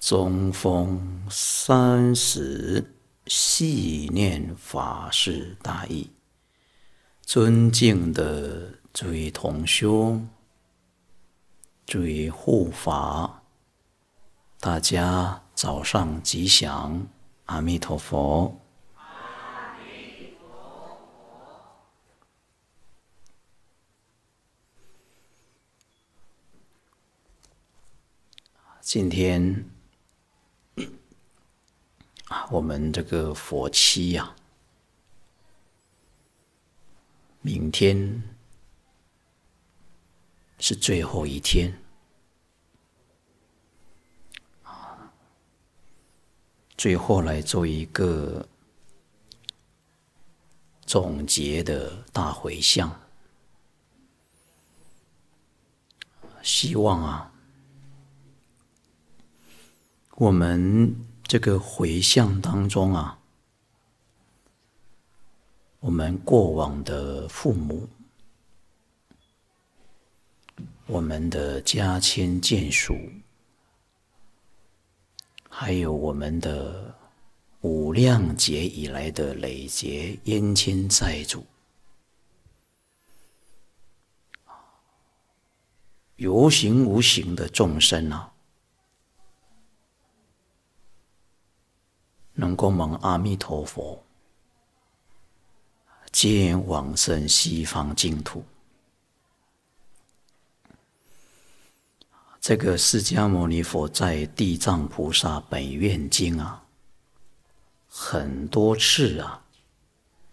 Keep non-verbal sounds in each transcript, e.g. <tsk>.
中风三十细念法师大意，尊敬的诸位同修、诸位护法，大家早上吉祥！阿弥陀佛。今天。啊，我们这个佛七呀，明天是最后一天最后来做一个总结的大回向，希望啊，我们。这个回向当中啊，我们过往的父母，我们的家亲眷属，还有我们的五量劫以来的累劫冤亲债主，有形无形的众生啊。能够蒙阿弥陀佛皆往生西方净土，这个释迦牟尼佛在《地藏菩萨本愿经》啊，很多次啊，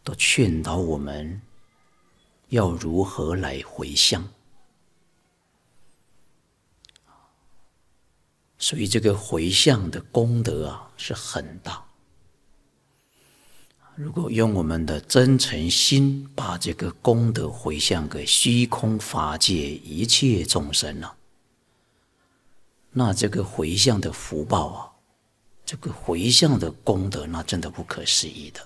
都劝导我们要如何来回向，所以这个回向的功德啊，是很大。如果用我们的真诚心把这个功德回向给虚空法界一切众生呢，那这个回向的福报啊，这个回向的功德，那真的不可思议的。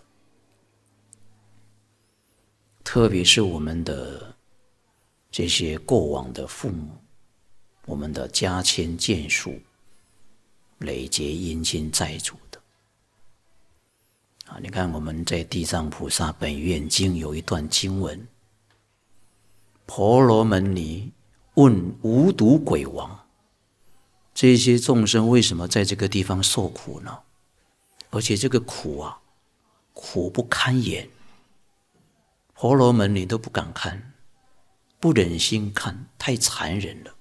特别是我们的这些过往的父母，我们的家亲眷属，累劫姻亲债主。你看，我们在《地藏菩萨本愿经》有一段经文，婆罗门尼问无毒鬼王：这些众生为什么在这个地方受苦呢？而且这个苦啊，苦不堪言，婆罗门你都不敢看，不忍心看，太残忍了。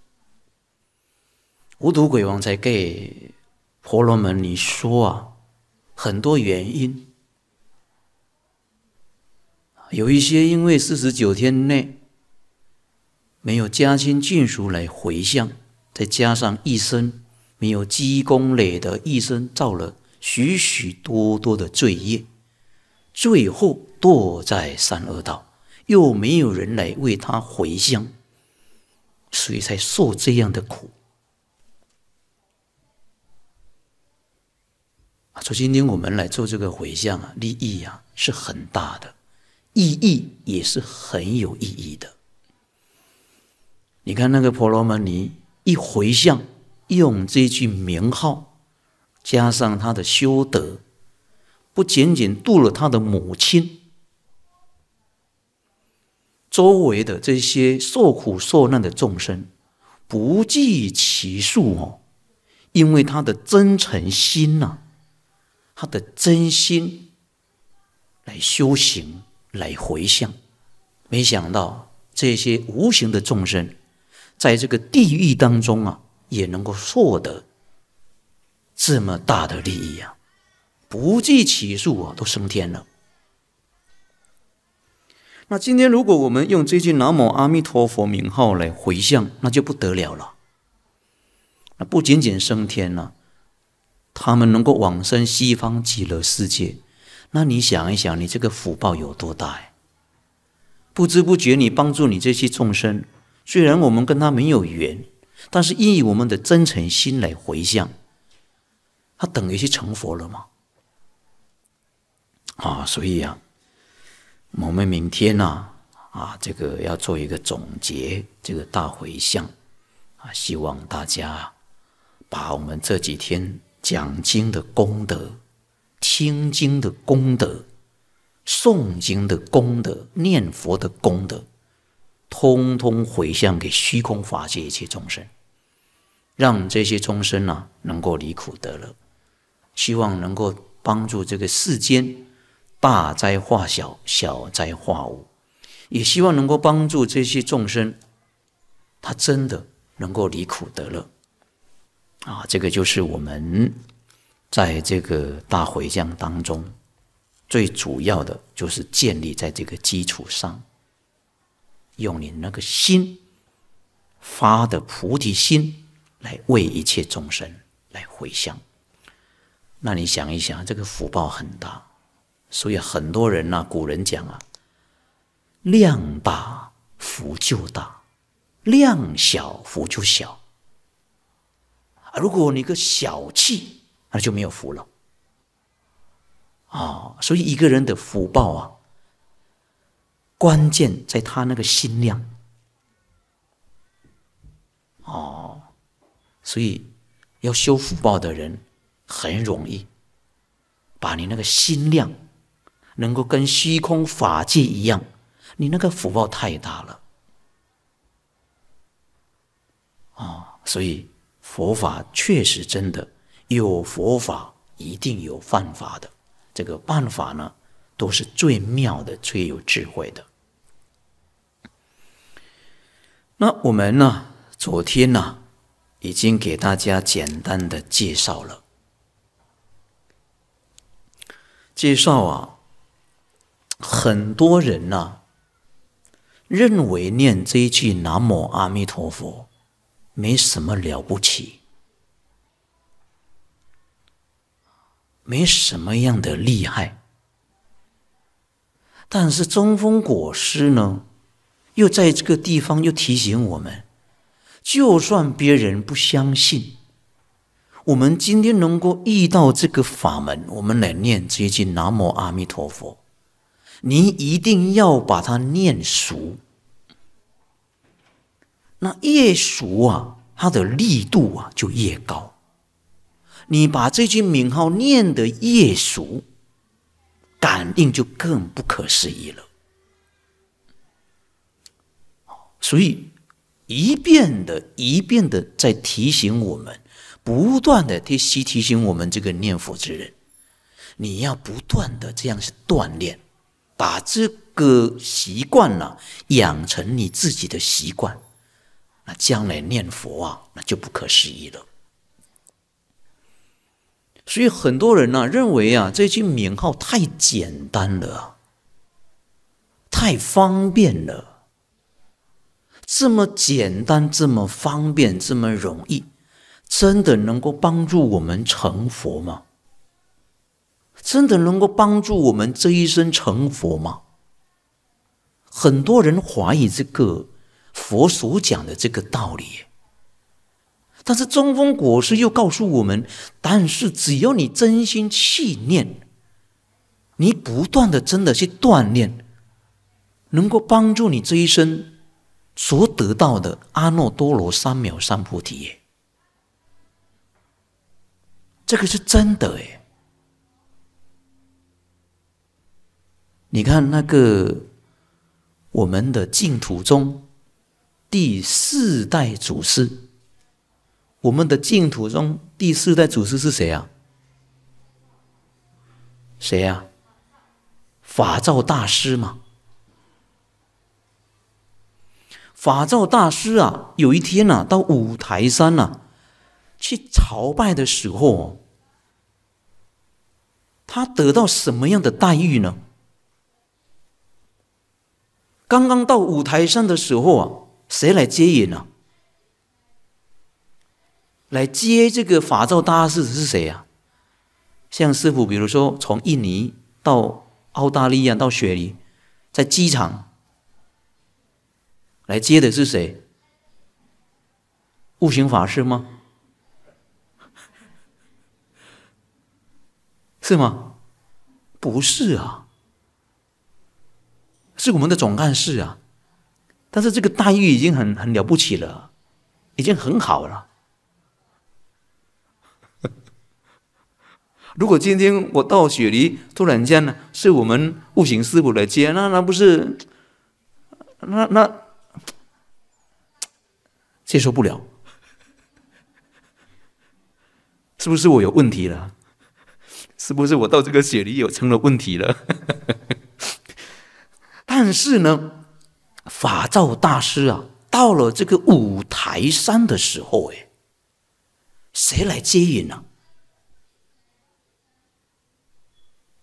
无毒鬼王在给婆罗门尼说啊，很多原因。有一些因为四十九天内没有家亲眷属来回向，再加上一生没有积功累德，一生造了许许多多的罪业，最后堕在三恶道，又没有人来为他回向，所以才受这样的苦。啊，所以今天我们来做这个回向啊，利益啊是很大的。意义也是很有意义的。你看那个婆罗门尼一回向，用这句名号，加上他的修德，不仅仅度了他的母亲，周围的这些受苦受难的众生不计其数哦，因为他的真诚心呐，他的真心来修行。来回向，没想到这些无形的众生，在这个地狱当中啊，也能够获得这么大的利益呀，不计其数啊，都升天了。那今天如果我们用这句南无阿弥陀佛名号来回向，那就不得了了。那不仅仅升天了，他们能够往生西方极乐世界。那你想一想，你这个福报有多大？不知不觉你帮助你这些众生，虽然我们跟他没有缘，但是以我们的真诚心来回向，他等于是成佛了吗？啊，所以啊，我们明天呢，啊，这个要做一个总结，这个大回向，啊，希望大家把我们这几天讲经的功德。听经的功德，诵经的功德，念佛的功德，通通回向给虚空法界一切众生，让这些众生呢能够离苦得乐，希望能够帮助这个世间大灾化小，小灾化无，也希望能够帮助这些众生，他真的能够离苦得乐，啊，这个就是我们。在这个大回向当中，最主要的就是建立在这个基础上，用你那个心发的菩提心来为一切众生来回向。那你想一想，这个福报很大，所以很多人呢，古人讲啊，量大福就大，量小福就小啊。如果你个小气。那就没有福了，啊！所以一个人的福报啊，关键在他那个心量。哦，所以要修福报的人很容易，把你那个心量能够跟虚空法界一样，你那个福报太大了。啊！所以佛法确实真的。有佛法，一定有办法的。这个办法呢，都是最妙的、最有智慧的。那我们呢，昨天呢，已经给大家简单的介绍了。介绍啊，很多人呢，认为念这一句“南无阿弥陀佛”没什么了不起。没什么样的厉害，但是中风果师呢，又在这个地方又提醒我们：，就算别人不相信，我们今天能够遇到这个法门，我们来念这一句“南无阿弥陀佛”，您一定要把它念熟。那越熟啊，它的力度啊就越高。你把这句名号念得越熟，感应就更不可思议了。所以一遍的、一遍的在提醒我们，不断的提、提提醒我们这个念佛之人，你要不断的这样去锻炼，把这个习惯呢养成你自己的习惯，那将来念佛啊，那就不可思议了。所以很多人呢认为啊，这句名号太简单了，太方便了，这么简单，这么方便，这么容易，真的能够帮助我们成佛吗？真的能够帮助我们这一生成佛吗？很多人怀疑这个佛所讲的这个道理。但是中峰国师又告诉我们：，但是只要你真心气念，你不断的真的去锻炼，能够帮助你这一生所得到的阿耨多罗三藐三菩提耶。这个是真的哎！你看那个我们的净土中第四代祖师。我们的净土中第四代祖师是谁啊？谁呀？法照大师嘛。法照大师啊，有一天呢，到五台山呢去朝拜的时候，他得到什么样的待遇呢？刚刚到五台山的时候啊，谁来接引呢？来接这个法照大师的是谁呀？像师傅，比如说从印尼到澳大利亚，到雪梨，在机场来接的是谁？悟行法师吗？是吗？不是啊，是我们的总干事啊。但是这个待遇已经很很了不起了，已经很好了。如果今天我到雪梨，突然间呢，是我们悟行师傅来接，那那不是，那那接受不了，<tsk> 是不是我有问题了？是不是我到这个雪梨有成了问题了？<laughs> 但是呢，法照大师啊，到了这个五台山的时候，哎，谁来接引呢？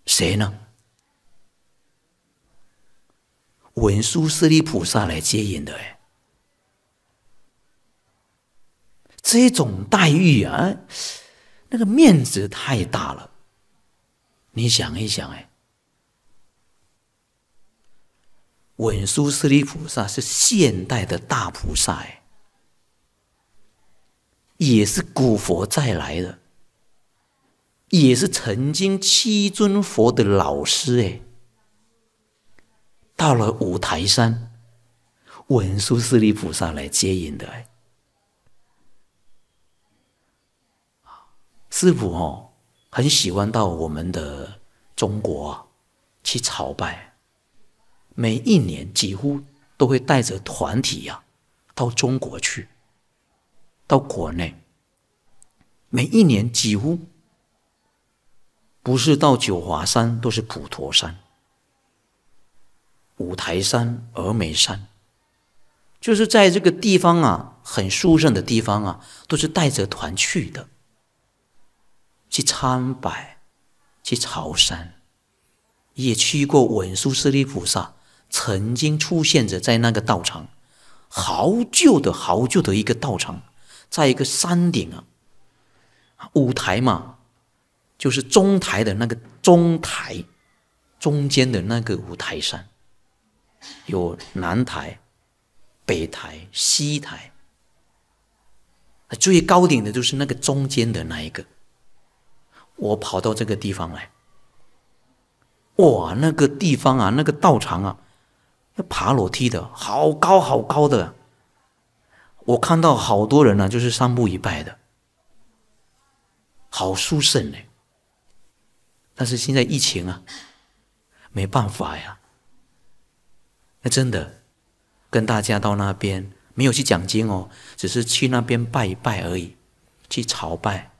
谁呢？文殊师利菩萨来接引的，哎，这种待遇啊，那个面子太大了。你想一想，哎，文殊师利菩萨是现代的大菩萨，哎，也是古佛再来的。也是曾经七尊佛的老师哎，到了五台山，文殊师利菩萨来接引的哎。师傅哦，很喜欢到我们的中国去朝拜，每一年几乎都会带着团体呀，到中国去，到国内，每一年几乎。不是到九华山，都是普陀山、五台山、峨眉山，就是在这个地方啊，很殊胜的地方啊，都是带着团去的，去参拜，去朝山，也去过文殊师利菩萨曾经出现着在那个道场，好久的、好久的一个道场，在一个山顶啊，五台嘛。就是中台的那个中台，中间的那个五台山，有南台、北台、西台，最高顶的就是那个中间的那一个。我跑到这个地方来，哇，那个地方啊，那个道场啊，要爬楼梯的，好高好高的。我看到好多人呢，就是三步一拜的，好殊胜嘞。但是现在疫情啊，没办法呀。那真的跟大家到那边没有去讲经哦，只是去那边拜一拜而已，去朝拜，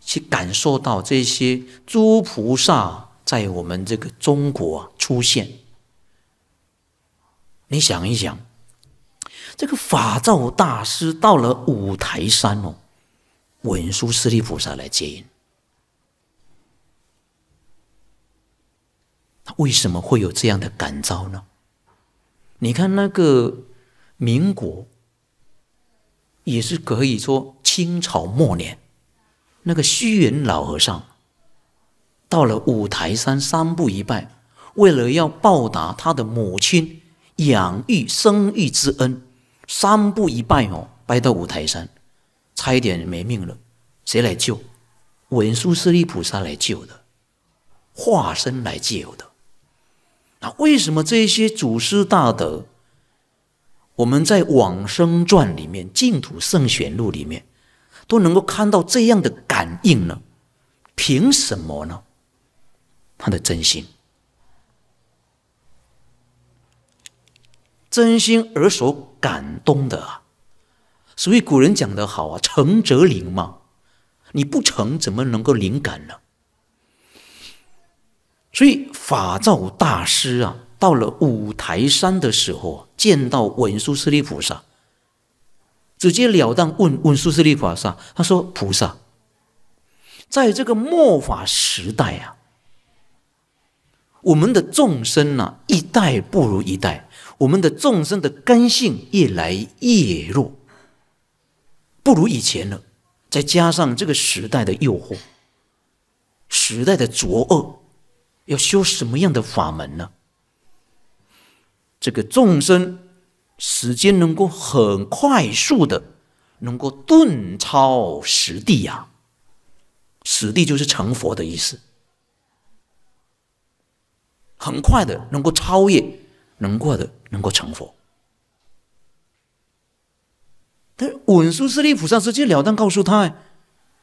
去感受到这些诸菩萨在我们这个中国出现。你想一想，这个法照大师到了五台山哦，文殊师利菩萨来接引。为什么会有这样的感召呢？你看那个民国，也是可以说清朝末年，那个虚云老和尚，到了五台山三步一拜，为了要报答他的母亲养育生育之恩，三步一拜哦，拜到五台山，差一点没命了。谁来救？文殊师利菩萨来救的，化身来救的。那为什么这些祖师大德，我们在往生传里面、净土圣贤录里面，都能够看到这样的感应呢？凭什么呢？他的真心，真心而所感动的啊！所以古人讲的好啊，“诚则灵”嘛，你不诚，怎么能够灵感呢？所以法照大师啊，到了五台山的时候见到文殊师利菩萨，直接了当问文殊师利菩萨：“他说，菩萨，在这个末法时代啊，我们的众生呢，一代不如一代，我们的众生的根性越来越弱，不如以前了。再加上这个时代的诱惑，时代的浊恶。”要修什么样的法门呢？这个众生时间能够很快速的，能够顿超实地呀，实地就是成佛的意思，很快的能够超越，能过的能够成佛。但文殊师利菩萨直接了当告诉他：“哎，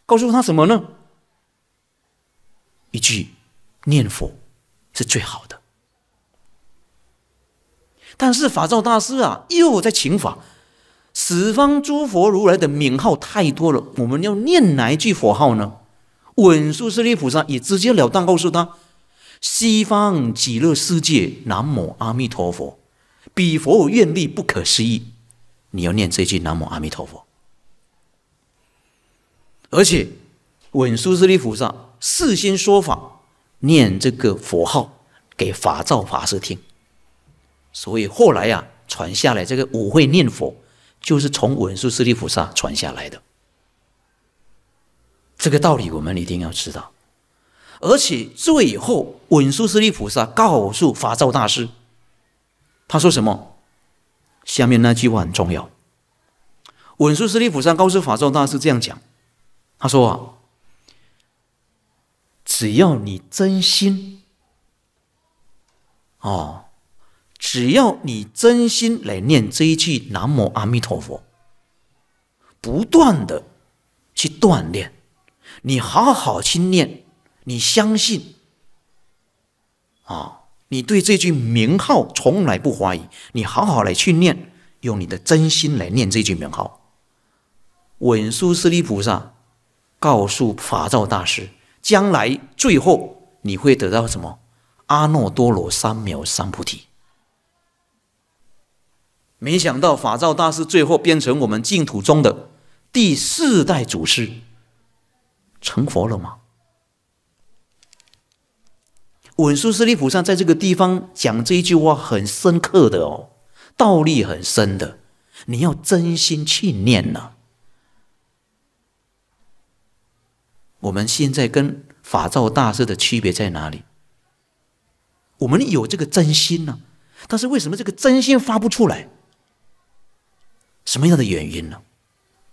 告诉他什么呢？一句。”念佛是最好的，但是法照大师啊，又在请法。十方诸佛如来的名号太多了，我们要念哪一句佛号呢？文殊师利菩萨也直截了当告诉他：西方极乐世界，南无阿弥陀佛。彼佛愿力不可思议，你要念这句南无阿弥陀佛。而且文殊师利菩萨事先说法。念这个佛号给法照法师听，所以后来呀，传下来这个五会念佛，就是从文殊师利菩萨传下来的。这个道理我们一定要知道，而且最后文殊师利菩萨告诉法照大师，他说什么？下面那句话很重要。文殊师利菩萨告诉法照大师这样讲，他说啊。只要你真心哦，只要你真心来念这一句“南无阿弥陀佛”，不断的去锻炼，你好好去念，你相信啊，你对这句名号从来不怀疑，你好好来去念，用你的真心来念这句名号。文殊师利菩萨告诉法照大师。将来最后你会得到什么？阿耨多罗三藐三菩提。没想到法照大师最后变成我们净土中的第四代祖师，成佛了吗？文殊师利菩萨在这个地方讲这一句话很深刻的哦，道理很深的，你要真心去念呢。我们现在跟法照大师的区别在哪里？我们有这个真心呢，但是为什么这个真心发不出来？什么样的原因呢？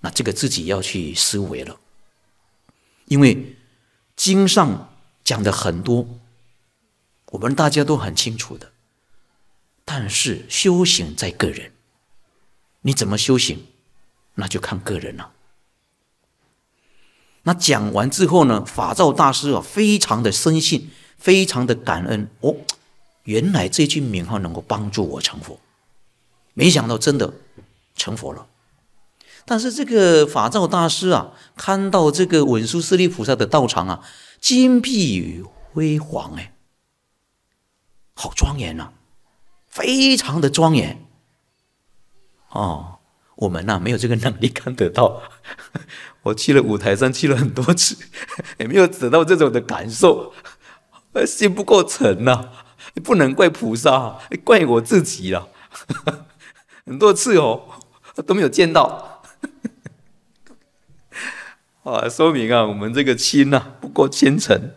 那这个自己要去思维了。因为经上讲的很多，我们大家都很清楚的，但是修行在个人，你怎么修行，那就看个人了。那讲完之后呢？法照大师啊，非常的深信，非常的感恩哦。原来这句名号能够帮助我成佛，没想到真的成佛了。但是这个法照大师啊，看到这个文殊师利菩萨的道场啊，金碧辉煌哎，好庄严呐，非常的庄严。哦，我们呐，没有这个能力看得到。我去了舞台上，去了很多次，<laughs> 也没有得到这种的感受，心不够诚呐！不能怪菩萨，怪我自己了。<laughs> 很多次哦，都没有见到。<laughs> 啊，说明啊，我们这个心呐不够虔诚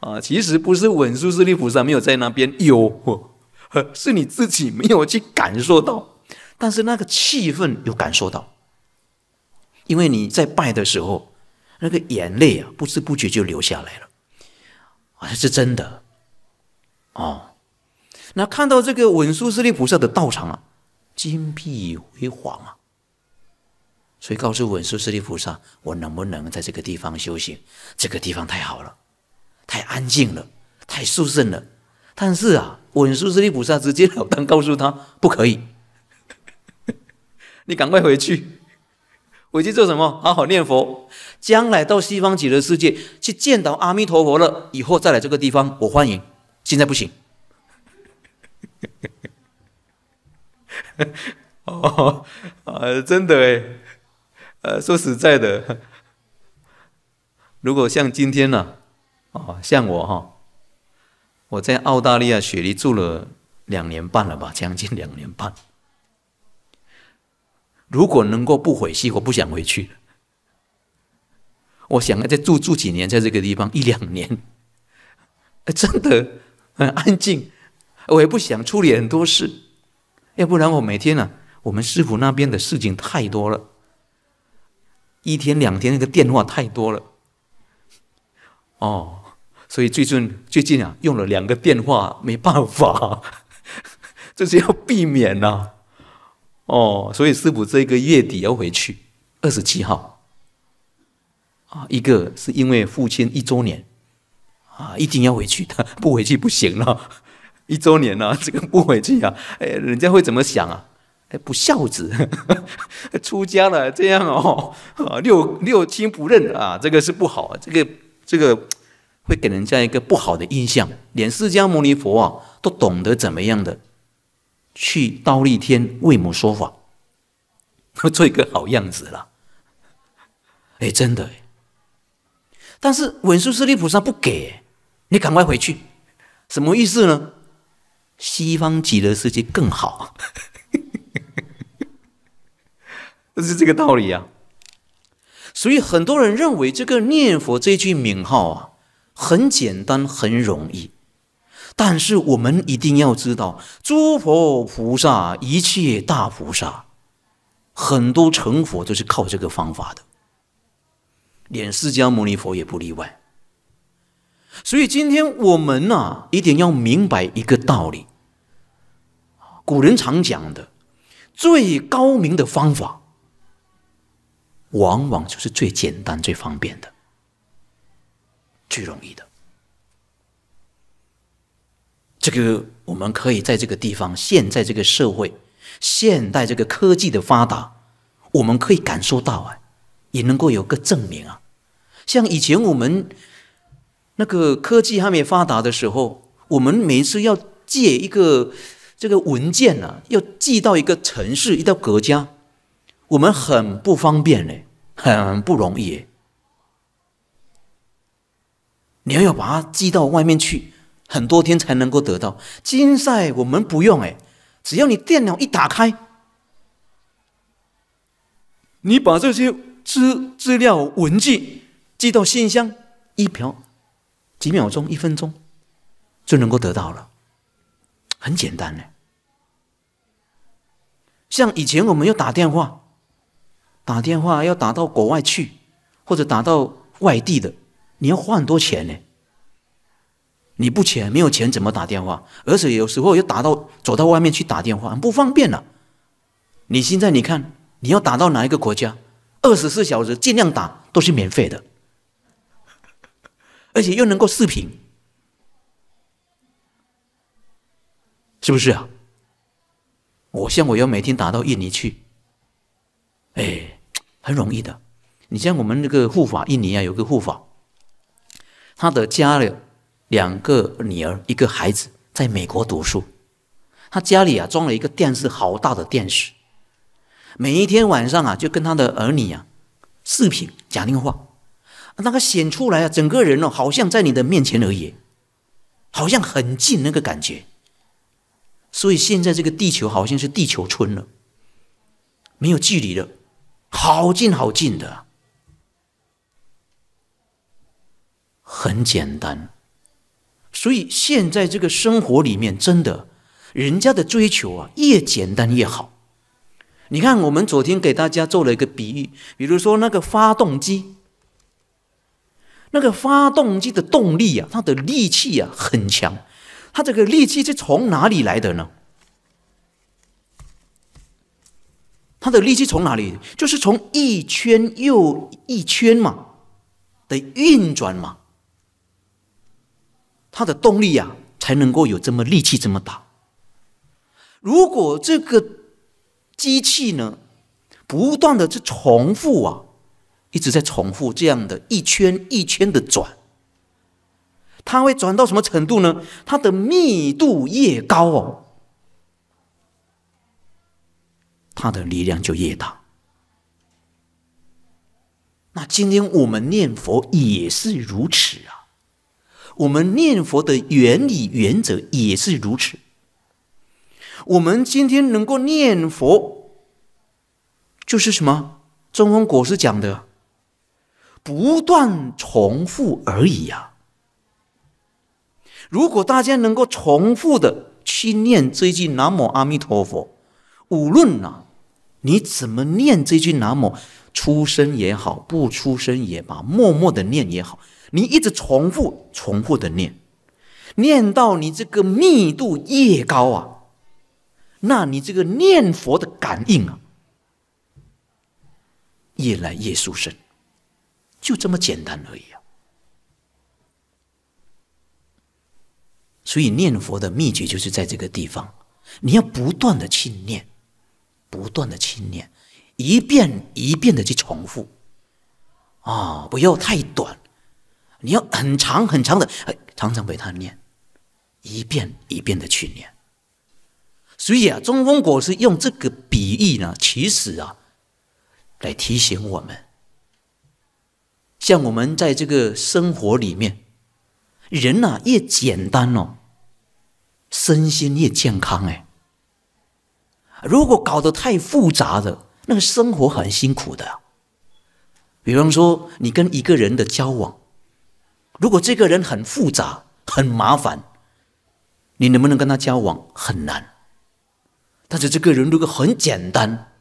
啊。其实不是文殊师利菩萨没有在那边有，是你自己没有去感受到，但是那个气氛有感受到。因为你在拜的时候，那个眼泪啊，不知不觉就流下来了，啊，是真的，哦，那看到这个文殊师利菩萨的道场啊，金碧辉煌啊，所以告诉文殊师利菩萨，我能不能在这个地方修行？这个地方太好了，太安静了，太殊胜了。但是啊，文殊师利菩萨直接了当告诉他，不可以，<laughs> 你赶快回去。我去做什么？好好念佛，将来到西方极乐世界去见到阿弥陀佛了，以后再来这个地方，我欢迎。现在不行。<laughs> 哦，啊，真的哎，呃，说实在的，<laughs> 如果像今天呢，啊，像我哈，我在澳大利亚雪梨住了两年半了吧，将近两年半。如果能够不回去，我不想回去。我想要再住住几年，在这个地方一两年，真的很安静。我也不想处理很多事，要不然我每天啊，我们师傅那边的事情太多了，一天两天那个电话太多了。哦，所以最近最近啊，用了两个电话，没办法，这是要避免呐。哦，所以师傅这个月底要回去，二十七号啊。一个是因为父亲一周年啊，一定要回去的，不回去不行了。一周年了，这个不回去啊，哎，人家会怎么想啊？哎，不孝子，<laughs> 出家了这样哦，六六亲不认啊，这个是不好，这个这个会给人家一个不好的印象。连释迦牟尼佛啊，都懂得怎么样的。去倒立天为母说法，<laughs> 做一个好样子了。哎，真的。但是文殊师利菩萨不给，你赶快回去，什么意思呢？西方极乐世界更好，<laughs> 是这个道理呀。所以很多人认为这个念佛这句名号啊，很简单，很容易。但是我们一定要知道，诸佛菩萨、一切大菩萨，很多成佛都是靠这个方法的，连释迦牟尼佛也不例外。所以今天我们呢，一定要明白一个道理：古人常讲的，最高明的方法，往往就是最简单、最方便的、最容易的。这个我们可以在这个地方，现在这个社会，现代这个科技的发达，我们可以感受到啊，也能够有个证明啊。像以前我们那个科技还没发达的时候，我们每次要借一个这个文件呢，要寄到一个城市，一到国家，我们很不方便嘞，很不容易你要要把它寄到外面去。很多天才能够得到。金赛我们不用哎，只要你电脑一打开，你把这些资资料、文件寄到信箱，一秒、几秒钟、一分钟就能够得到了，很简单呢。像以前我们要打电话，打电话要打到国外去，或者打到外地的，你要花很多钱呢。你不钱没有钱怎么打电话？而且有时候又打到走到外面去打电话不方便了。你现在你看你要打到哪一个国家，二十四小时尽量打都是免费的，而且又能够视频，是不是啊？我像我要每天打到印尼去，哎，很容易的。你像我们那个护法印尼啊，有个护法，他的家里。两个女儿，一个孩子在美国读书。他家里啊装了一个电视，好大的电视。每一天晚上啊，就跟他的儿女啊视频、讲电话，那个显出来啊，整个人哦，好像在你的面前而已，好像很近那个感觉。所以现在这个地球好像是地球村了，没有距离了，好近好近的。很简单。所以现在这个生活里面，真的，人家的追求啊，越简单越好。你看，我们昨天给大家做了一个比喻，比如说那个发动机，那个发动机的动力啊，它的力气啊很强。它这个力气是从哪里来的呢？它的力气从哪里？就是从一圈又一圈嘛的运转嘛。它的动力呀，才能够有这么力气这么大。如果这个机器呢，不断的去重复啊，一直在重复这样的一圈一圈的转，它会转到什么程度呢？它的密度越高哦，它的力量就越大。那今天我们念佛也是如此啊。我们念佛的原理原则也是如此。我们今天能够念佛，就是什么中峰国师讲的，不断重复而已呀。如果大家能够重复的去念这句南无阿弥陀佛，无论啊你怎么念这句南无，出声也好，不出声也罢，默默的念也好。你一直重复、重复的念，念到你这个密度越高啊，那你这个念佛的感应啊，越来越殊胜，就这么简单而已啊。所以念佛的秘诀就是在这个地方，你要不断的去念，不断的去念，一遍一遍的去重复，啊，不要太短。你要很长很长的哎，常常被他念，一遍一遍的去念。所以啊，中风果实用这个比喻呢，其实啊，来提醒我们，像我们在这个生活里面，人呐越简单哦，身心越健康哎。如果搞得太复杂的，那个生活很辛苦的。比方说，你跟一个人的交往。如果这个人很复杂、很麻烦，你能不能跟他交往很难。但是这个人如果很简单，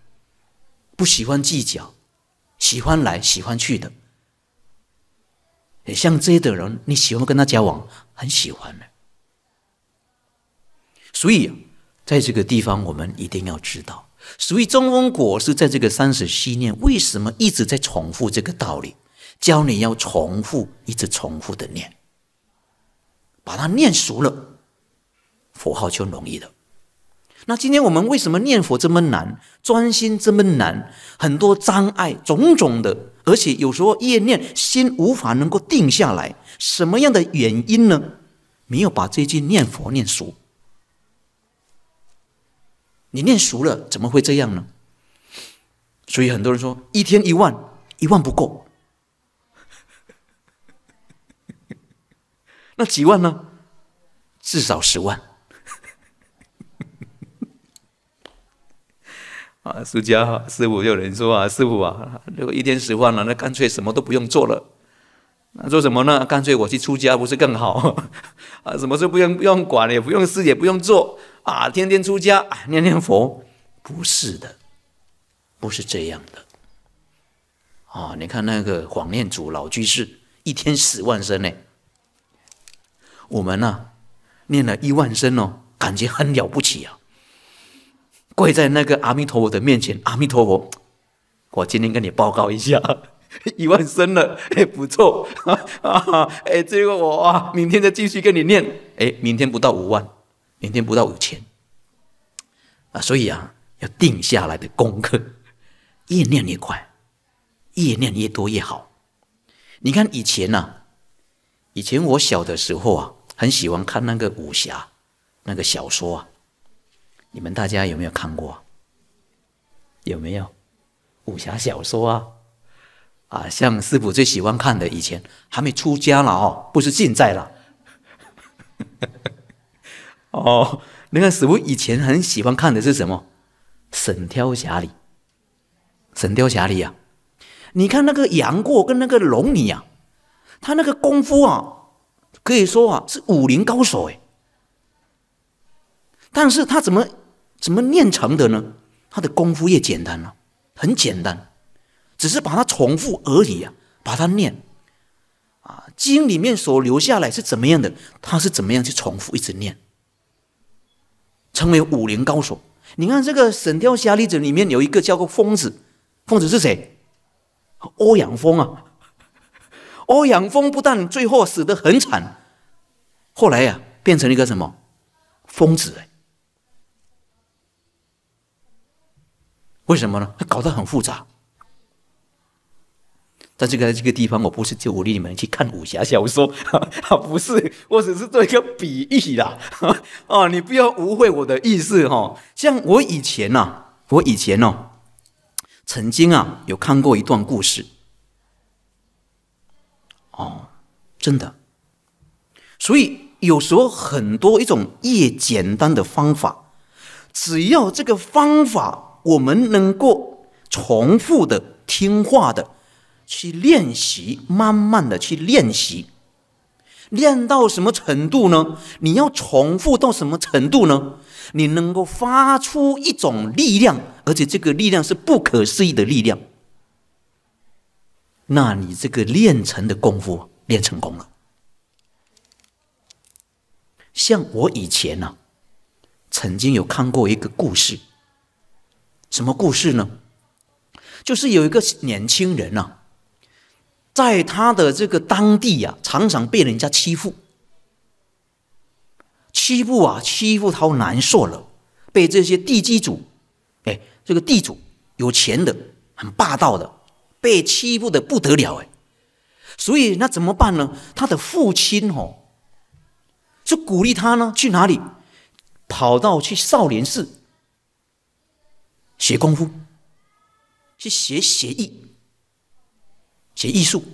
不喜欢计较，喜欢来喜欢去的，也像这种人，你喜欢跟他交往，很喜欢的。所以，在这个地方，我们一定要知道，所谓中风果是在这个三十七念，为什么一直在重复这个道理？教你要重复，一直重复的念，把它念熟了，佛号就容易了。那今天我们为什么念佛这么难，专心这么难，很多障碍种种的，而且有时候业念心无法能够定下来，什么样的原因呢？没有把这句念佛念熟，你念熟了怎么会这样呢？所以很多人说一天一万，一万不够。那几万呢？至少十万。<laughs> 啊，苏家师傅有人说啊，师傅啊，如果一天十万了，那干脆什么都不用做了。那做什么呢？干脆我去出家不是更好？<laughs> 啊，什么事不用不用管也不用事，也不用做啊，天天出家念念佛。不是的，不是这样的。啊，你看那个黄念祖老居士，一天十万生呢。我们呢，念了一万声哦，感觉很了不起啊！跪在那个阿弥陀佛的面前，阿弥陀佛，我今天跟你报告一下，<laughs> 一万声了，哎，不错，哎，<laughs> 这个我啊，明天再继续跟你念，哎，明天不到五万，明天不到五千，啊，所以啊，要定下来的功课，越念越快，越念越多越好。你看以前呢？以前我小的时候啊，很喜欢看那个武侠，那个小说啊。你们大家有没有看过？有没有武侠小说啊？啊，像师傅最喜欢看的，以前还没出家了哦，不是现在了。<laughs> 哦，你看师傅以前很喜欢看的是什么？《神雕侠侣》。《神雕侠侣》呀，你看那个杨过跟那个龙女啊。他那个功夫啊，可以说啊是武林高手哎，但是他怎么怎么练成的呢？他的功夫也简单了，很简单，只是把它重复而已啊，把它念啊，经里面所留下来是怎么样的，他是怎么样去重复一直念，成为武林高手。你看这个神雕侠侣里面有一个叫做疯子，疯子是谁？欧阳锋啊。欧阳锋不但最后死得很惨，后来呀，变成一个什么疯子？为什么呢？他搞得很复杂。在这个这个地方，我不是鼓励你们去看武侠小说，<laughs> 不是，我只是做一个比喻啦。<laughs> 哦，你不要误会我的意思哈。像我以前呐，我以前哦，曾经啊，有看过一段故事。哦，真的。所以有时候很多一种越简单的方法，只要这个方法我们能够重复的听话的去练习，慢慢的去练习，练到什么程度呢？你要重复到什么程度呢？你能够发出一种力量，而且这个力量是不可思议的力量。那你这个练成的功夫练成功了，像我以前呢，曾经有看过一个故事，什么故事呢？就是有一个年轻人呐，在他的这个当地呀，常常被人家欺负，欺负啊，欺负他难受了，被这些地基主，哎，这个地主有钱的，很霸道的。被欺负的不得了哎，所以那怎么办呢？他的父亲哦，就鼓励他呢，去哪里？跑到去少林寺学功夫，去学学艺，学艺术。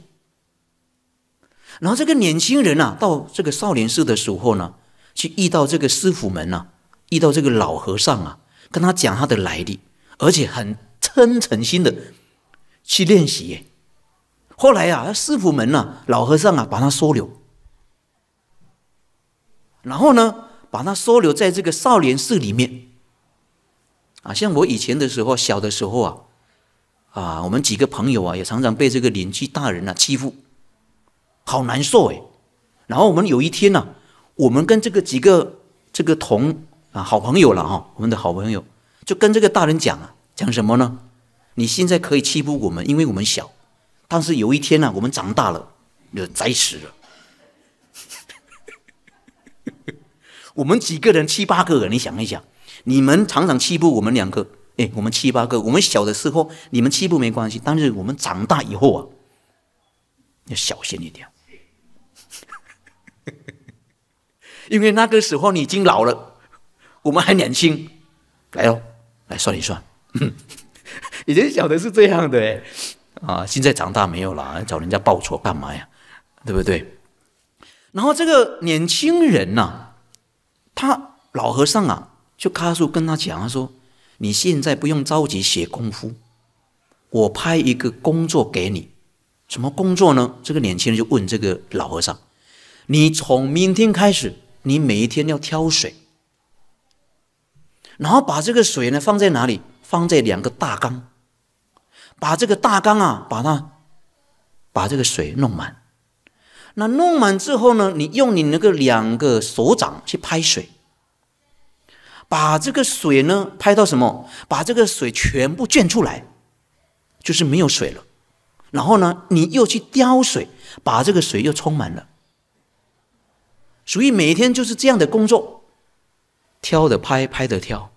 然后这个年轻人啊，到这个少林寺的时候呢，去遇到这个师傅们呐，遇到这个老和尚啊，跟他讲他的来历，而且很真诚心的。去练习，耶。后来啊，师傅们呢，老和尚啊，把他收留，然后呢，把他收留在这个少林寺里面，啊，像我以前的时候，小的时候啊，啊，我们几个朋友啊，也常常被这个邻居大人啊欺负，好难受哎，然后我们有一天呢，我们跟这个几个这个同啊好朋友了哈，我们的好朋友，就跟这个大人讲啊，讲什么呢？你现在可以欺负我们，因为我们小。但是有一天呢，我们长大了，就宰死了。<laughs> 我们几个人，七八个人，你想一想，你们常常欺负我们两个，哎，我们七八个，我们小的时候你们欺负没关系，但是我们长大以后啊，要小心一点。<laughs> 因为那个时候你已经老了，我们还年轻。来哦，来算一算，嗯。<laughs> 以前小的是这样的，啊，现在长大没有了，找人家报仇干嘛呀？对不对？然后这个年轻人呐，他老和尚啊，就开示跟他讲他说你现在不用着急学功夫，我派一个工作给你。什么工作呢？这个年轻人就问这个老和尚：“你从明天开始，你每一天要挑水，然后把这个水呢放在哪里？放在两个大缸。”把这个大缸啊，把它把这个水弄满。那弄满之后呢，你用你那个两个手掌去拍水，把这个水呢拍到什么？把这个水全部溅出来，就是没有水了。然后呢，你又去挑水，把这个水又充满了。所以每天就是这样的工作：挑的拍拍的挑。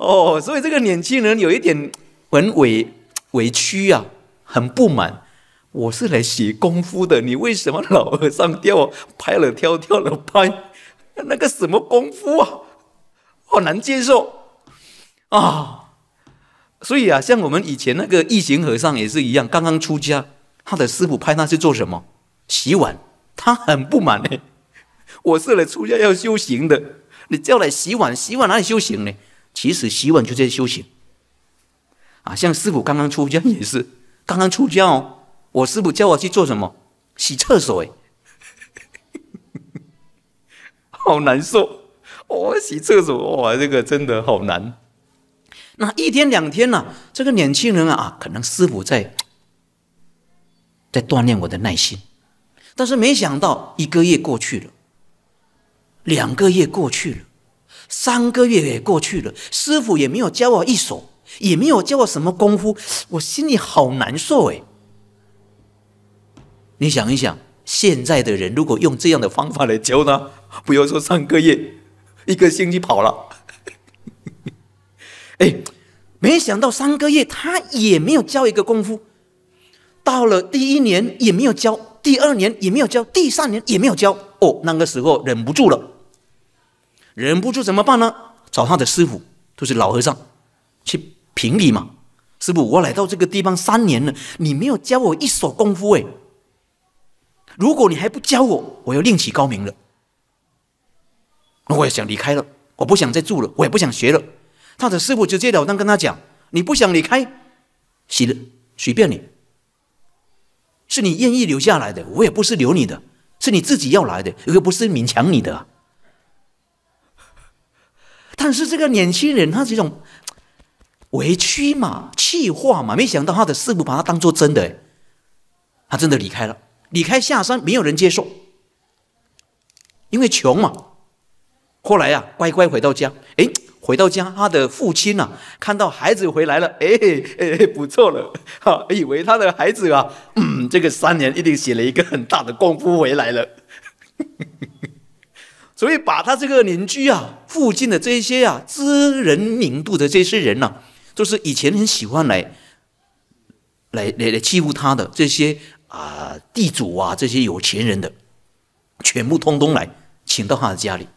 哦，所以这个年轻人有一点很委委屈啊，很不满。我是来学功夫的，你为什么老和尚吊拍了跳，跳了拍，那个什么功夫啊？好难接受啊！所以啊，像我们以前那个异形和尚也是一样，刚刚出家，他的师傅派他去做什么？洗碗。他很不满的。我是来出家要修行的，你叫来洗碗，洗碗哪里修行呢？其实洗碗就在修行，啊，像师傅刚刚出家也是，刚刚出家，<laughs> 哦，我师傅叫我去做什么？洗厕所，<laughs> 好难受，我洗厕所，哇，这个真的好难。那一天两天呢，这个年轻人啊，可能师傅在 <tsk> 在锻炼我的耐心，但是没想到一个月过去了，两个月过去了。三个月也过去了，师傅也没有教我一手，也没有教我什么功夫，我心里好难受哎。你想一想，现在的人如果用这样的方法来教呢？不要说三个月，一个星期跑了。<laughs> 哎，没想到三个月他也没有教一个功夫，到了第一年也没有教，第二年也没有教，第三年也没有教。哦，那个时候忍不住了。忍不住怎么办呢？找他的师傅，都是老和尚，去评理嘛。师傅，我来到这个地方三年了，你没有教我一手功夫哎。如果你还不教我，我要另起高明了。那我也想离开了，我不想再住了，我也不想学了。他的师傅直截了当跟他讲：“你不想离开，行了，随便你。是你愿意留下来的，我也不是留你的，是你自己要来的，而不是勉强你的。”但是这个年轻人，他是种 <tsk> 委屈嘛、气话嘛，没想到他的师傅把他当做真的，他真的离开了，离开下山，没有人接受，因为穷嘛。后来呀，乖乖回到家，哎，回到家，他的父亲啊，看到孩子回来了，哎哎，不错了，哈，以为他的孩子啊，嗯，这个三年一定写了一个很大的功夫回来了。所以把他这个邻居啊，附近的这些啊，知人名度的这些人啊，都是以前很喜欢来，来来来欺负他的这些啊地主啊，这些有钱人的，全部通通来请到他的家里，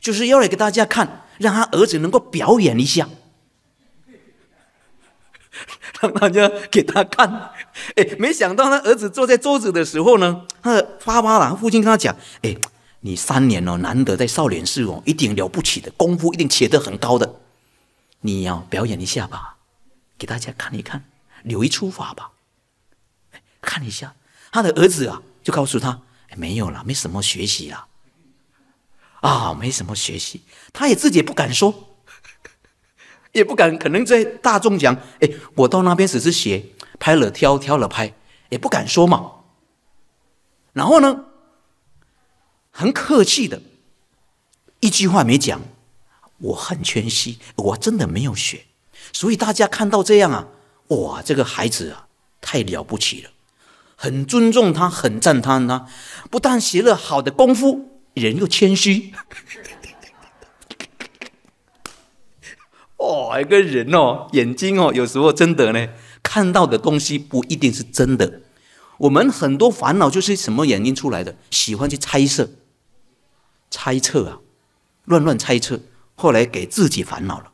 就是要来给大家看，让他儿子能够表演一下，让大家给他看。哎，没想到他儿子坐在桌子的时候呢，他的爸话了，父亲跟他讲，哎。你三年哦，难得在少林寺哦，一定了不起的功夫，一定切得很高的。你要表演一下吧，给大家看一看，留一出法吧。看一下他的儿子啊，就告诉他，没有了，没什么学习了，啊，没什么学习，他也自己也不敢说，也不敢可能在大众讲，哎，我到那边只是学，拍了挑，挑了拍，也不敢说嘛。然后呢？很客气的一句话没讲，我很谦虚，我真的没有学，所以大家看到这样啊，哇，这个孩子啊，太了不起了，很尊重他，很赞叹他不但学了好的功夫，人又谦虚。<laughs> 哦，一个人哦，眼睛哦，有时候真的呢，看到的东西不一定是真的。我们很多烦恼就是什么原因出来的？喜欢去猜测，猜测啊，乱乱猜测，后来给自己烦恼了。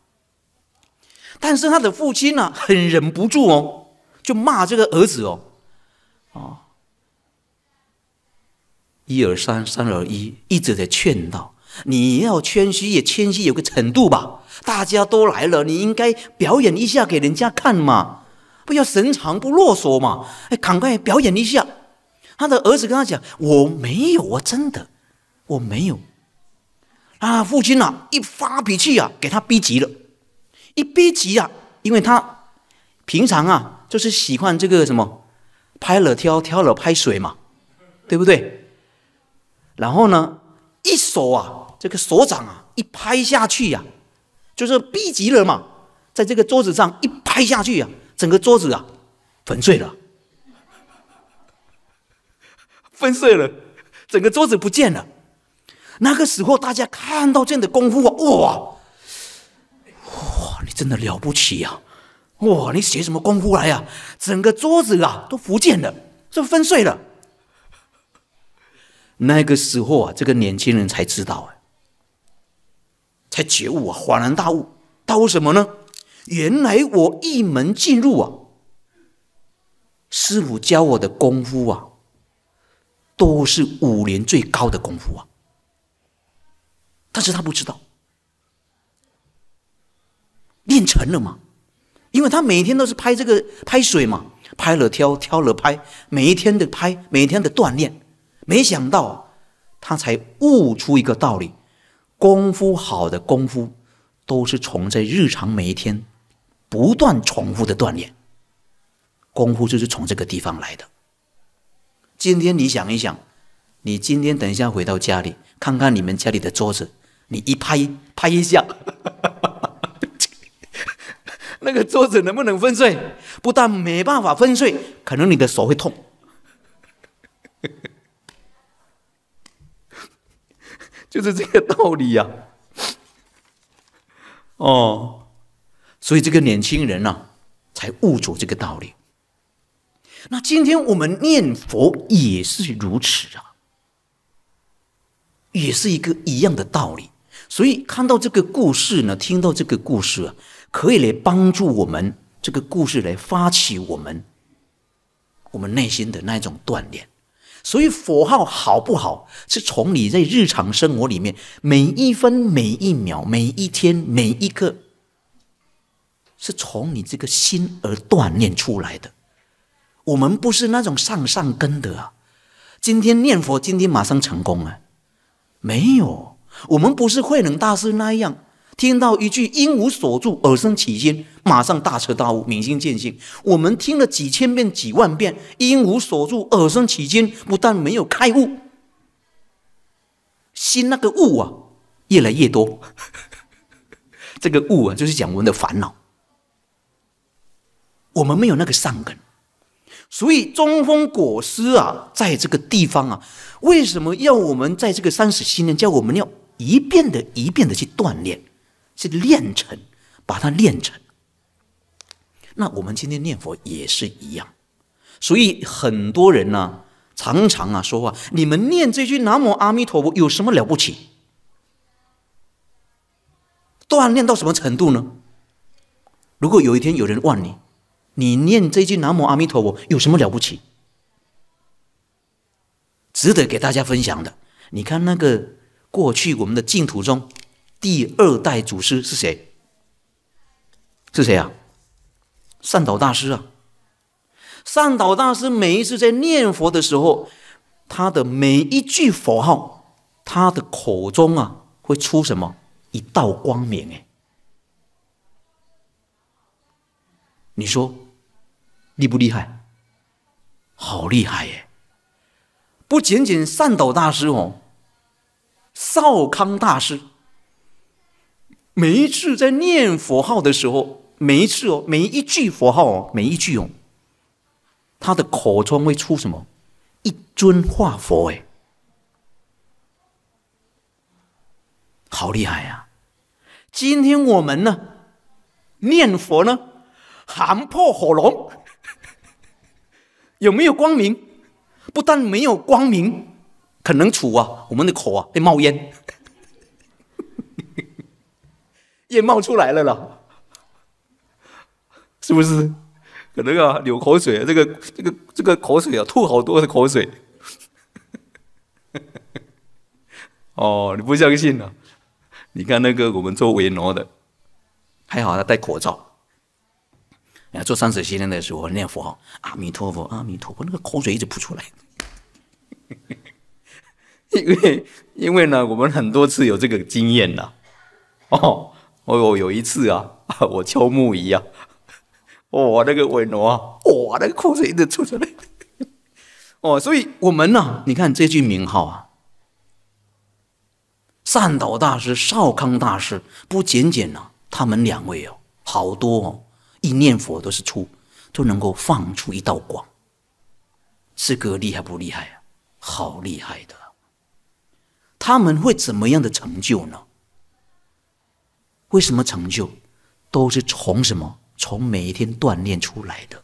但是他的父亲呢，很忍不住哦，就骂这个儿子哦，哦，一二三，三二一，一直在劝导：你要谦虚，也谦虚有个程度吧。大家都来了，你应该表演一下给人家看嘛。不要神藏不落嗦嘛！哎，赶快表演一下。他的儿子跟他讲：“我没有，我真的我没有。”啊，父亲啊，一发脾气啊，给他逼急了。一逼急啊，因为他平常啊，就是喜欢这个什么拍了挑，挑了拍水嘛，对不对？然后呢，一手啊，这个手掌啊，一拍下去呀，就是逼急了嘛，在这个桌子上一拍下去呀。整个桌子啊，粉碎了，<laughs> 粉碎了，整个桌子不见了。那个时候，大家看到这样的功夫啊，哇哇，你真的了不起呀！哇，你写什么功夫来呀？整个桌子啊都不见了，就粉碎了。那个时候啊，这个年轻人才知道，啊，才觉悟啊，恍然大悟，大悟什么呢？原来我一门进入啊，师傅教我的功夫啊，都是武林最高的功夫啊。但是他不知道练成了吗？因为他每天都是拍这个拍水嘛，拍了挑，挑了拍，每一天的拍，每一天的锻炼。没想到他才悟出一个道理：功夫好的功夫，都是从这日常每一天。不断重复的锻炼，功夫就是从这个地方来的。今天你想一想，你今天等一下回到家里，看看你们家里的桌子，你一拍拍一下，<laughs> 那个桌子能不能粉碎？不但没办法粉碎，可能你的手会痛。<laughs> 就是这个道理呀。哦。所以这个年轻人呢，才悟出这个道理。那今天我们念佛也是如此啊，也是一个一样的道理。所以看到这个故事呢，听到这个故事啊，可以来帮助我们这个故事来发起我们我们内心的那种锻炼。所以佛号好不好，是从你在日常生活里面每一分、每一秒、每一天、每一刻。是从你这个心而锻炼出来的。我们不是那种上上根的啊！今天念佛，今天马上成功啊？没有，我们不是慧能大师那样，听到一句“因无所住而生起心”，马上大彻大悟、明心见性。我们听了几千遍、几万遍“因无所住而生起心”，不但没有开悟，心那个悟啊，越来越多。<laughs> 这个悟啊，就是讲我们的烦恼。我们没有那个善根，所以中风果师啊，在这个地方啊，为什么要我们在这个三十七年，叫我们要一遍的、一遍的去锻炼，去练成，把它练成。那我们今天念佛也是一样，所以很多人呢，常常啊说话，你们念这句南无阿弥陀佛有什么了不起？锻炼到什么程度呢？如果有一天有人问你？你念这句“南无阿弥陀佛”有什么了不起？值得给大家分享的？你看那个过去我们的净土中第二代祖师是谁？是谁啊？善导大师啊！善导大师每一次在念佛的时候，他的每一句佛号，他的口中啊，会出什么一道光明？哎，你说。厉不厉害？好厉害耶！不仅仅善导大师哦，少康大师，每一次在念佛号的时候，每一次哦，每一句佛号哦，每一句哦，他的口中会出什么？一尊化佛哎，好厉害呀！今天我们呢，念佛呢，含破火龙。有没有光明？不但没有光明，可能杵啊，我们的口啊会冒烟，<laughs> 烟冒出来了了，是不是？可能啊，流口水，这个、这个、这个口水啊，吐好多的口水。<laughs> 哦，你不相信了？你看那个我们做维诺的，还好他戴口罩。做三水洗脸的时候念佛阿弥陀佛阿弥陀佛，那个口水一直扑出来。<laughs> 因为因为呢，我们很多次有这个经验呐。哦，我有有一次啊，我敲木鱼啊，哇那个伟啊，哇那个口水一直出出来。哦，所以我们呢，你看这句名号啊，善导大师、少康大师，不仅仅呢，他们两位哦，好多。哦。一念佛都是出，都能够放出一道光。这个厉害不厉害啊？好厉害的！他们会怎么样的成就呢？为什么成就都是从什么？从每一天锻炼出来的。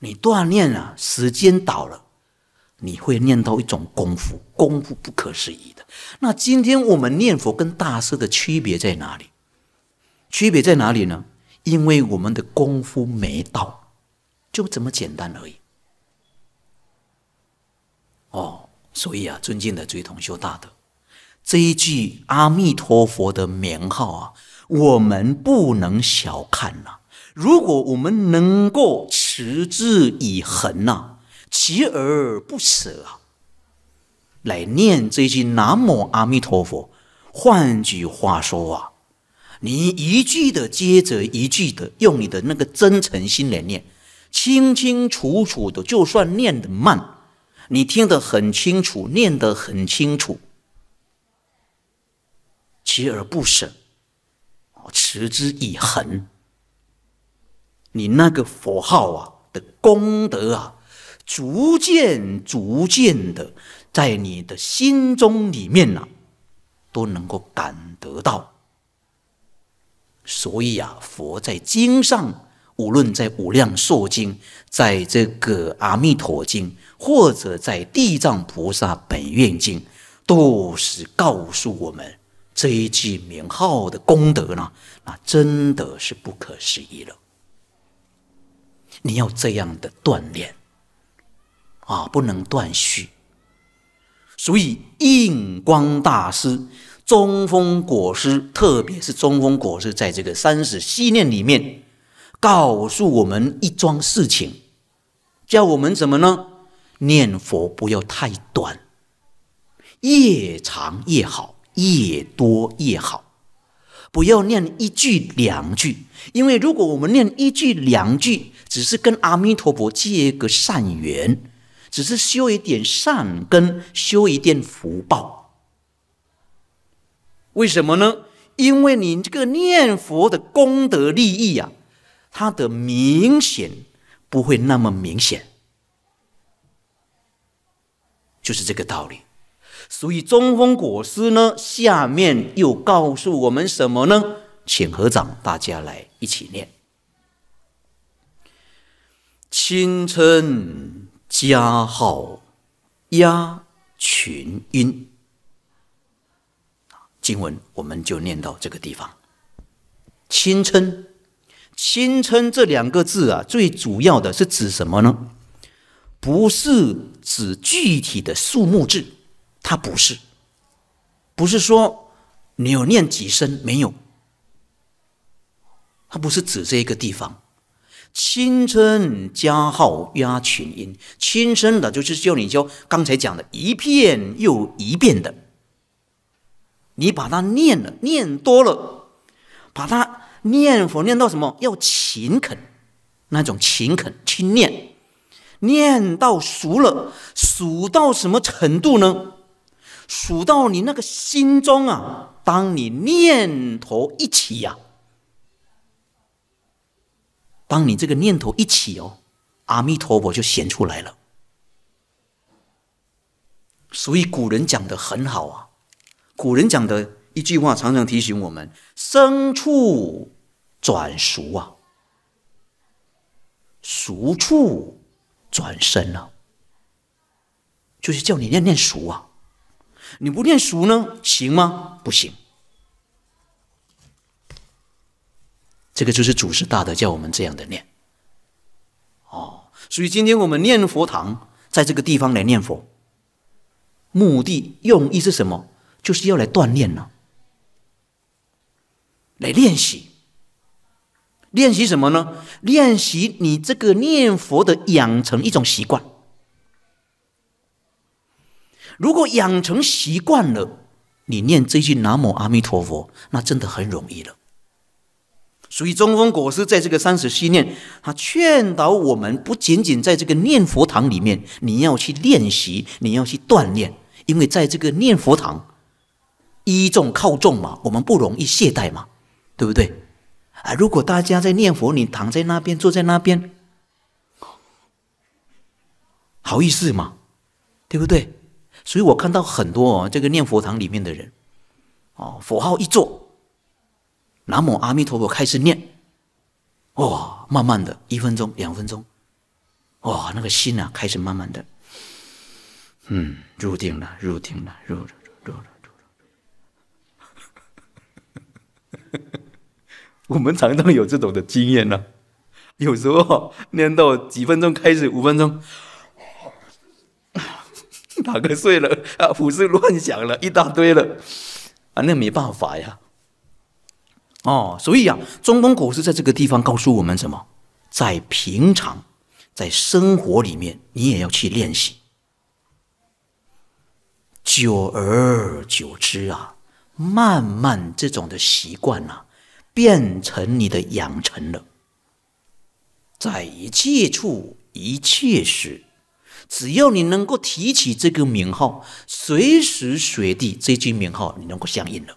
你锻炼了，时间到了，你会练到一种功夫，功夫不可思议的。那今天我们念佛跟大师的区别在哪里？区别在哪里呢？因为我们的功夫没到，就这么简单而已。哦，所以啊，尊敬的追同修大德，这一句阿弥陀佛的名号啊，我们不能小看呐，如果我们能够持之以恒呐，锲而不舍啊，来念这句南无阿弥陀佛。换句话说啊。你一句的接着一句的，用你的那个真诚心来念，清清楚楚的，就算念的慢，你听得很清楚，念得很清楚，锲而不舍，持之以恒，你那个佛号啊的功德啊，逐渐逐渐的在你的心中里面呐，都能够感得到。所以啊，佛在经上，无论在《无量寿经》、在这个《阿弥陀经》，或者在《地藏菩萨本愿经》，都是告诉我们这一句名号的功德呢，那真的是不可思议了。你要这样的锻炼啊，不能断续。所以，印光大师。中风果实，特别是中风果实，在这个《三十七念》里面，告诉我们一桩事情，叫我们什么呢？念佛不要太短，越长越好，越多越好，不要念一句两句。因为如果我们念一句两句，只是跟阿弥陀佛结个善缘，只是修一点善根，修一点福报。为什么呢？因为你这个念佛的功德利益呀，它的明显不会那么明显，就是这个道理。所以中风果师呢，下面又告诉我们什么呢？请合掌，大家来一起念：青春佳好压群音。经文我们就念到这个地方。青春，青春这两个字啊，最主要的是指什么呢？不是指具体的数目字，它不是。不是说你有念几声，没有。它不是指这一个地方。青春加号压群音，轻声的就是叫你叫刚才讲的一遍又一遍的。你把它念了，念多了，把它念佛念到什么？要勤恳，那种勤恳，去念，念到熟了，熟到什么程度呢？熟到你那个心中啊，当你念头一起呀，当你这个念头一起哦，阿弥陀佛就显出来了。所以古人讲的很好啊。古人讲的一句话，常常提醒我们：生处转熟啊，熟处转生啊，就是叫你念念熟啊。你不念熟呢，行吗？不行。这个就是祖师大德叫我们这样的念。哦，所以今天我们念佛堂在这个地方来念佛，目的用意是什么？就是要来锻炼呢。来练习。练习什么呢？练习你这个念佛的养成一种习惯。如果养成习惯了，你念这句“南无阿弥陀佛”，那真的很容易了。所以中风果师在这个三十七念，他劝导我们，不仅仅在这个念佛堂里面，你要去练习，你要去锻炼，因为在这个念佛堂。依重靠重嘛，我们不容易懈怠嘛，对不对？啊，如果大家在念佛，你躺在那边，坐在那边，好意思吗？对不对？所以我看到很多这个念佛堂里面的人，哦，佛号一坐，南无阿弥陀佛开始念，哇，慢慢的一分钟、两分钟，哇，那个心啊，开始慢慢的，嗯，入定了，入定了，入了。<laughs> 我们常常有这种的经验呢，有时候念到几分钟开始，五分钟，<laughs> 打瞌睡了啊，胡思乱想了一大堆了啊，那没办法呀。哦，所以呀，中峰口是在这个地方告诉我们什么？在平常，在生活里面，你也要去练习，久而久之啊。慢慢，这种的习惯啊，变成你的养成了。在一切处一切时，只要你能够提起这个名号，随时随地这句名号你能够相应了。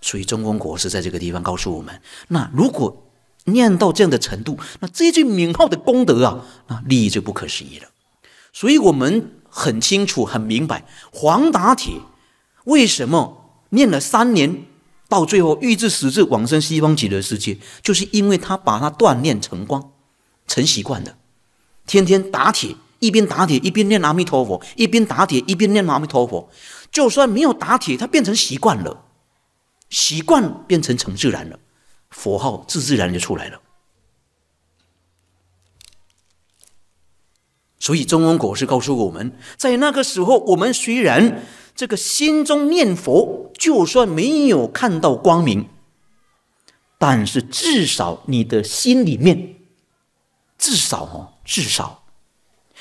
所以中峰国师在这个地方告诉我们：，那如果念到这样的程度，那这句名号的功德啊，那利益就不可思议了。所以我们很清楚、很明白，黄打铁。为什么念了三年，到最后欲至死至往生西方极乐世界，就是因为他把它锻炼成光，成习惯了，天天打铁，一边打铁一边念阿弥陀佛，一边打铁一边念阿弥陀佛，就算没有打铁，他变成习惯了，习惯变成成自然了，佛号自自然就出来了。所以中峰国是告诉我们，在那个时候，我们虽然。这个心中念佛，就算没有看到光明，但是至少你的心里面，至少哦，至少，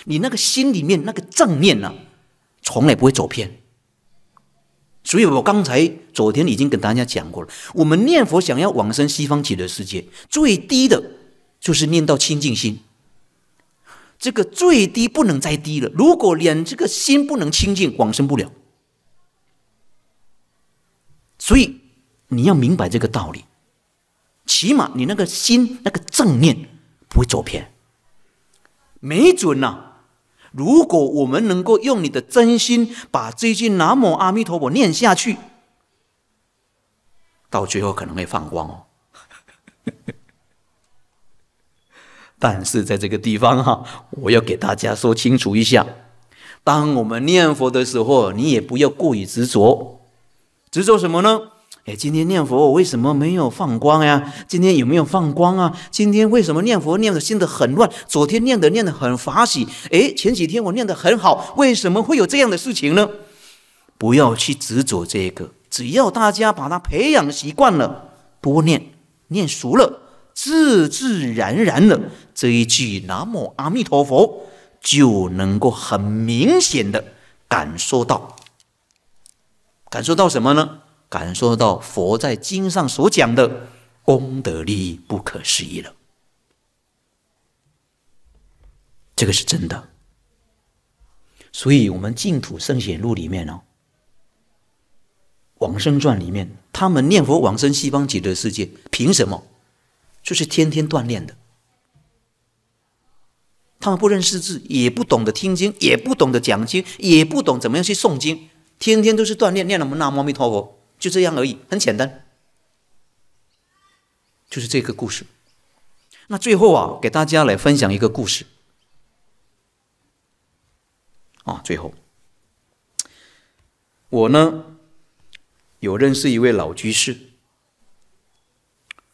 你那个心里面那个正念呢，从来不会走偏。所以我刚才昨天已经跟大家讲过了，我们念佛想要往生西方极乐世界，最低的就是念到清净心。这个最低不能再低了，如果连这个心不能清净，往生不了。所以你要明白这个道理，起码你那个心那个正念不会走偏。没准呐，如果我们能够用你的真心把这句“南无阿弥陀佛”念下去，到最后可能会放光哦。<laughs> 但是在这个地方哈，我要给大家说清楚一下：当我们念佛的时候，你也不要过于执着。执着什么呢？哎，今天念佛，我为什么没有放光呀？今天有没有放光啊？今天为什么念佛念的心的很乱？昨天念的念的很法喜。哎，前几天我念的很好，为什么会有这样的事情呢？不要去执着这个，只要大家把它培养习惯了，多念，念熟了，自自然然的这一句“南无阿弥陀佛”，就能够很明显的感受到。感受到什么呢？感受到佛在经上所讲的功德利益不可思议了，这个是真的。所以，我们净土圣贤录里面呢，往生传里面，他们念佛往生西方极乐世界，凭什么？就是天天锻炼的。他们不认识字，也不懂得听经，也不懂得讲经，也不懂怎么样去诵经。天天都是锻炼，念了“南无阿弥陀佛”，就这样而已，很简单。就是这个故事。那最后啊，给大家来分享一个故事。啊，最后我呢有认识一位老居士，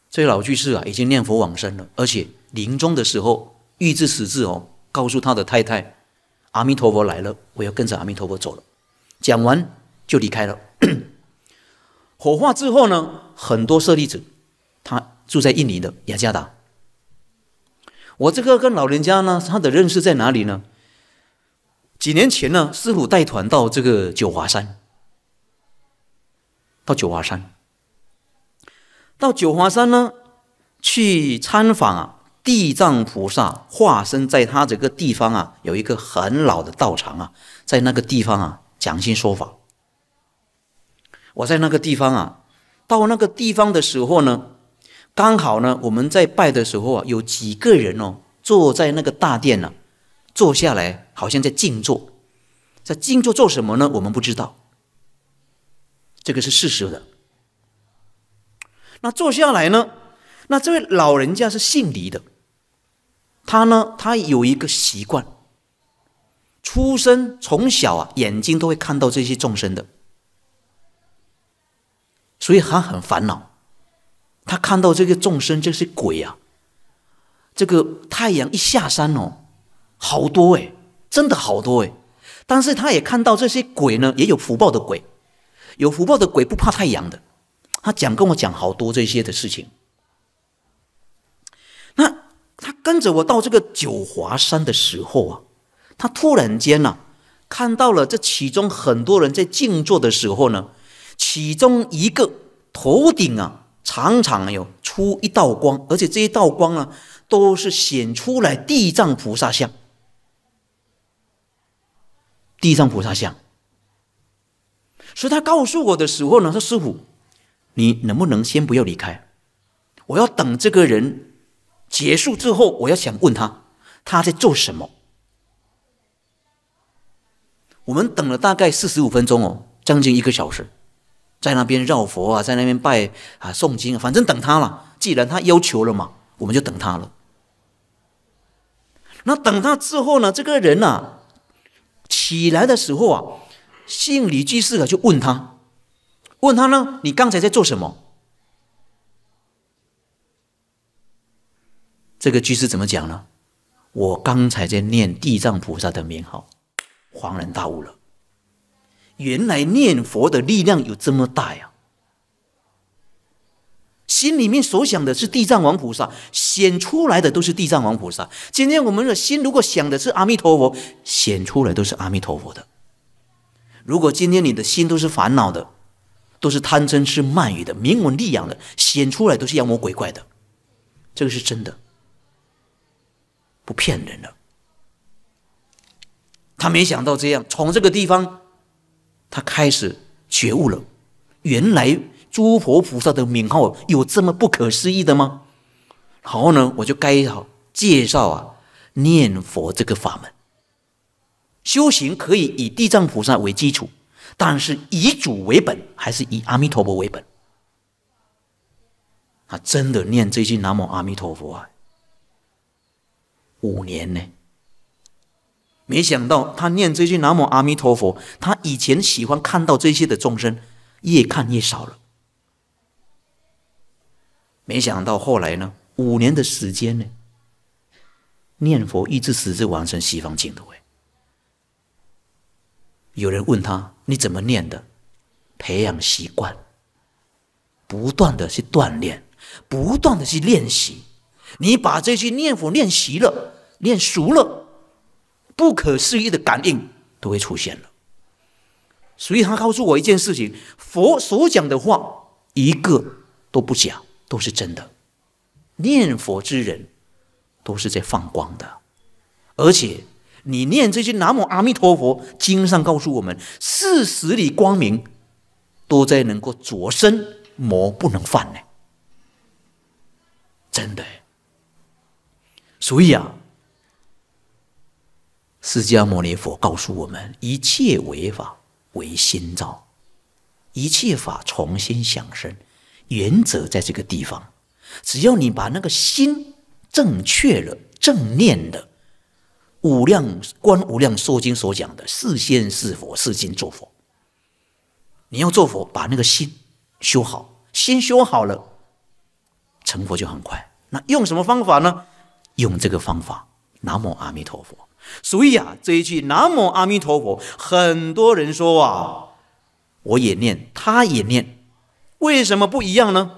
这老居士啊已经念佛往生了，而且临终的时候预知死字哦，告诉他的太太：“阿弥陀佛来了，我要跟着阿弥陀佛走了。”讲完就离开了。<coughs> 火化之后呢，很多舍利子，他住在印尼的雅加达。我这个跟老人家呢，他的认识在哪里呢？几年前呢，师傅带团到这个九华山，到九华山，到九华山呢，去参访啊，地藏菩萨化身，在他这个地方啊，有一个很老的道场啊，在那个地方啊。讲经说法，我在那个地方啊，到那个地方的时候呢，刚好呢，我们在拜的时候啊，有几个人哦，坐在那个大殿呢，坐下来好像在静坐，在静坐做什么呢？我们不知道，这个是事实的。那坐下来呢，那这位老人家是姓李的，他呢，他有一个习惯。出生从小啊，眼睛都会看到这些众生的，所以他很烦恼。他看到这个众生，这些鬼啊，这个太阳一下山哦，好多哎，真的好多哎。但是他也看到这些鬼呢，也有福报的鬼，有福报的鬼不怕太阳的。他讲跟我讲好多这些的事情。那他跟着我到这个九华山的时候啊。他突然间呢，看到了这其中很多人在静坐的时候呢，其中一个头顶啊常常有出一道光，而且这一道光呢都是显出来地藏菩萨像。地藏菩萨像，所以他告诉我的时候呢，说：“师傅，你能不能先不要离开？我要等这个人结束之后，我要想问他他在做什么。”我们等了大概四十五分钟哦，将近一个小时，在那边绕佛啊，在那边拜啊，诵经，反正等他了。既然他要求了嘛，我们就等他了。那等他之后呢？这个人呢，起来的时候啊，姓李居士啊就问他，问他呢，你刚才在做什么？这个居士怎么讲呢？我刚才在念地藏菩萨的名号。恍然大悟了，原来念佛的力量有这么大呀！心里面所想的是地藏王菩萨，显出来的都是地藏王菩萨。今天我们的心如果想的是阿弥陀佛，显出来都是阿弥陀佛的。如果今天你的心都是烦恼的，都是贪嗔痴慢语的、名闻利养的，显出来都是妖魔鬼怪的。这个是真的，不骗人了。他没想到这样，从这个地方，他开始觉悟了。原来诸佛菩萨的名号有这么不可思议的吗？然后呢，我就该好介绍啊，念佛这个法门。修行可以以地藏菩萨为基础，但是以主为本还是以阿弥陀佛为本。他真的念这句南无阿弥陀佛啊，五年呢。没想到他念这句南无阿弥陀佛，他以前喜欢看到这些的众生，越看越少了。没想到后来呢，五年的时间呢，念佛一直直至完成西方净土。哎，有人问他你怎么念的？培养习惯，不断的去锻炼，不断的去练习。你把这些念佛练习了，练熟了。不可思议的感应都会出现了，所以他告诉我一件事情：佛所讲的话一个都不假，都是真的。念佛之人都是在放光的，而且你念这些“南无阿弥陀佛”经上告诉我们，四十里光明都在能够着身，魔不能犯呢，真的。所以啊。释迦牟尼佛告诉我们：一切为法为心造，一切法重新想生。原则在这个地方，只要你把那个心正确了、正念的，无量观无量寿经所讲的，是仙是佛是经做佛。你要做佛，把那个心修好，心修好了，成佛就很快。那用什么方法呢？用这个方法：南无阿弥陀佛。所以啊，这一句南无阿弥陀佛，很多人说啊，我也念，他也念，为什么不一样呢？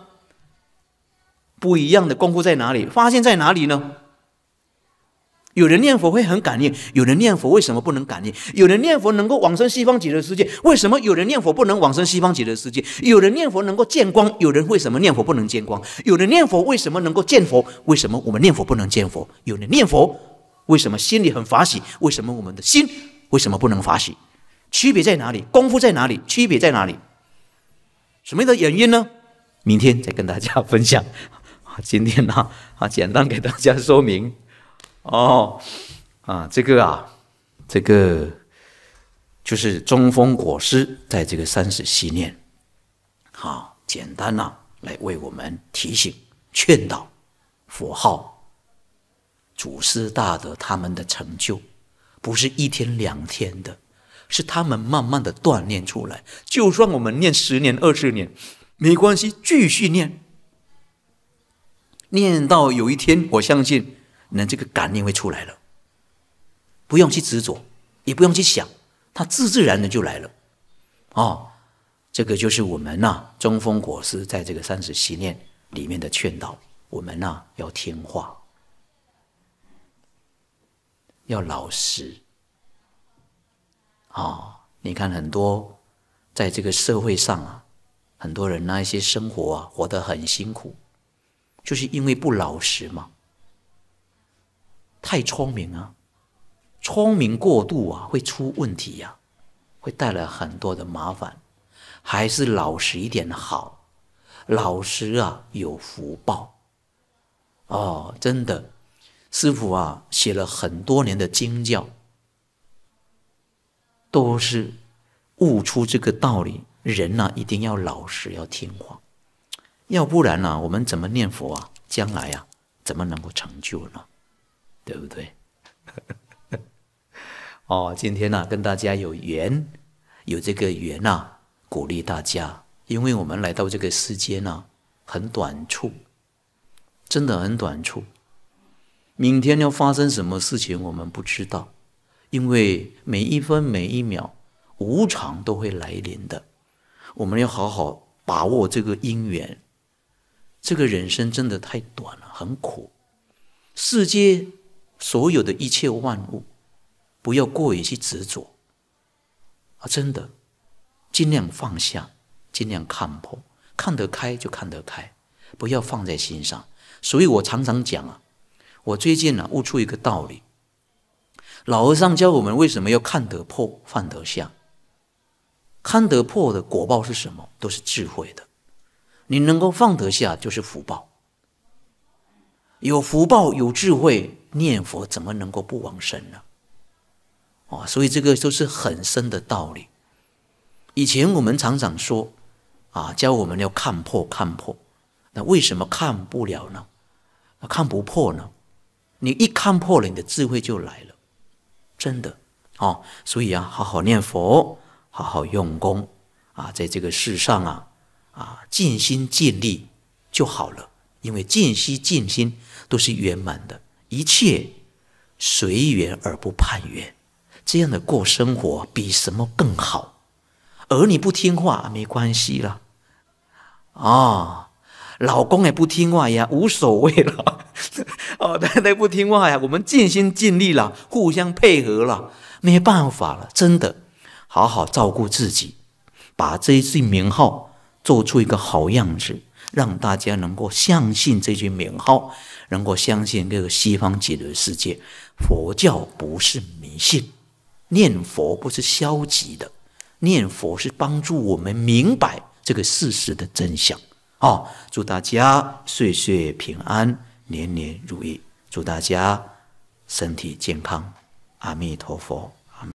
不一样的功夫在哪里？发现在哪里呢？有人念佛会很感念，有人念佛为什么不能感念？有人念佛能够往生西方极乐世界，为什么有人念佛不能往生西方极乐世界？有人念佛能够见光，有人为什么念佛不能见光？有人念佛为什么能够见佛？为什么我们念佛不能见佛？有人念佛。为什么心里很法喜？为什么我们的心为什么不能法喜？区别在哪里？功夫在哪里？区别在哪里？什么样的原因呢？明天再跟大家分享。<laughs> 今天呢，啊，简单给大家说明。哦，啊，这个啊，这个就是中风果师在这个三十习念。好，简单呢，来为我们提醒劝导佛号。祖师大德他们的成就，不是一天两天的，是他们慢慢的锻炼出来。就算我们念十年二十年，没关系，继续念，念到有一天，我相信，那这个感应会出来了。不用去执着，也不用去想，它自自然然的就来了。哦，这个就是我们呐，中风果师在这个三十习念里面的劝导，我们呐要听话。要老实啊！你看，很多在这个社会上啊，很多人那一些生活啊，活得很辛苦，就是因为不老实嘛。太聪明啊，聪明过度啊，会出问题呀，会带来很多的麻烦。还是老实一点好，老实啊，有福报哦，真的。师傅啊，写了很多年的经教，都是悟出这个道理。人呢，一定要老实，要听话，要不然呢，我们怎么念佛啊？将来啊，怎么能够成就呢？对不对？<laughs> 哦，今天呢，跟大家有缘，有这个缘啊，鼓励大家，因为我们来到这个世间呢，很短促，真的很短促。明天要发生什么事情，我们不知道，因为每一分每一秒，无常都会来临的。我们要好好把握这个因缘。这个人生真的太短了，很苦。世界所有的一切万物，不要过于去执着啊！真的，尽量放下，尽量看破，看得开就看得开，不要放在心上。所以我常常讲啊。我最近呢悟出一个道理，老和尚教我们为什么要看得破放得下？看得破的果报是什么？都是智慧的。你能够放得下，就是福报。有福报有智慧，念佛怎么能够不往生呢？哦，所以这个都是很深的道理。以前我们常常说，啊，教我们要看破看破，那为什么看不了呢？看不破呢？你一看破了，你的智慧就来了，真的，哦，所以啊，好好念佛，好好用功，啊，在这个世上啊，啊，尽心尽力就好了，因为尽心尽心都是圆满的，一切随缘而不盼缘，这样的过生活比什么更好。儿女不听话没关系了，哦，老公也不听话也无所谓了。<laughs> 哦，大家不听话呀！我们尽心尽力了，互相配合了，没办法了，真的，好好照顾自己，把这一句名号做出一个好样子，让大家能够相信这句名号，能够相信这个西方极乐世界，佛教不是迷信，念佛不是消极的，念佛是帮助我们明白这个事实的真相。哦，祝大家岁岁平安。年年如意，祝大家身体健康。阿弥陀佛。